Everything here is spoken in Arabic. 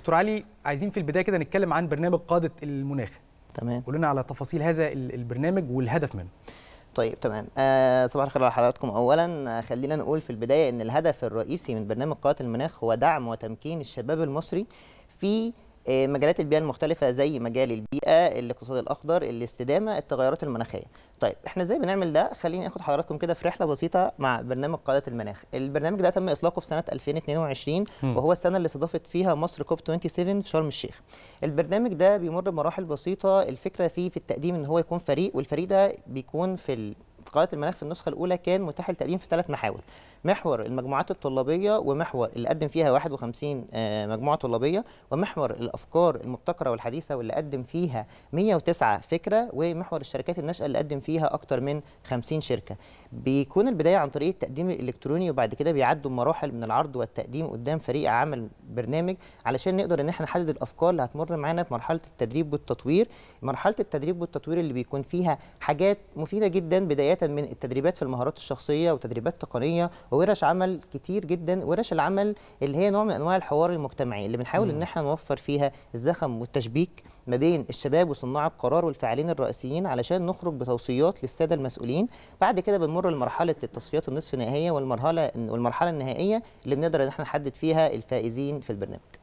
دكتور علي عايزين في البدايه كده نتكلم عن برنامج قاده المناخ تمام قول لنا على تفاصيل هذا البرنامج والهدف منه طيب تمام آه صباح الخير على حضراتكم اولا آه خلينا نقول في البدايه ان الهدف الرئيسي من برنامج قاده المناخ هو دعم وتمكين الشباب المصري في آه، مجالات البيئه المختلفه زي مجال البيئه الاقتصاد الاخضر الاستدامه التغيرات المناخيه طيب احنا ازاي بنعمل ده خليني اخد حضراتكم كده في رحله بسيطه مع برنامج قاده المناخ البرنامج ده تم اطلاقه في سنه 2022 وهو السنه اللي استضافت فيها مصر كوب 27 في شرم الشيخ البرنامج ده بيمر بمراحل بسيطه الفكره فيه في التقديم ان هو يكون فريق والفريق ده بيكون في قرارات الملف في النسخة الأولى كان متاح التقديم في ثلاث محاور محور المجموعات الطلابية ومحور اللي قدم فيها 51 آه، مجموعة طلابية ومحور الأفكار المبتكرة والحديثة واللي قدم فيها 109 فكرة ومحور الشركات الناشئة اللي قدم فيها اكثر من 50 شركة بيكون البداية عن طريق التقديم الإلكتروني وبعد كده بيعدوا مراحل من العرض والتقديم قدام فريق عمل برنامج علشان نقدر ان احنا نحدد الافكار اللي هتمر معانا في مرحله التدريب والتطوير مرحله التدريب والتطوير اللي بيكون فيها حاجات مفيده جدا بدايه من التدريبات في المهارات الشخصيه وتدريبات تقنيه وورش عمل كتير جدا ورش العمل اللي هي نوع من انواع الحوار المجتمعي اللي بنحاول ان احنا نوفر فيها الزخم والتشبيك ما بين الشباب وصناع القرار والفاعلين الرئيسيين علشان نخرج بتوصيات للساده المسؤولين بعد كده بنمر لمرحله التصفيات النصف النهائيه والمرحله والمرحله النهائيه اللي بنقدر ان احنا نحدد فيها الفائزين في البرنامج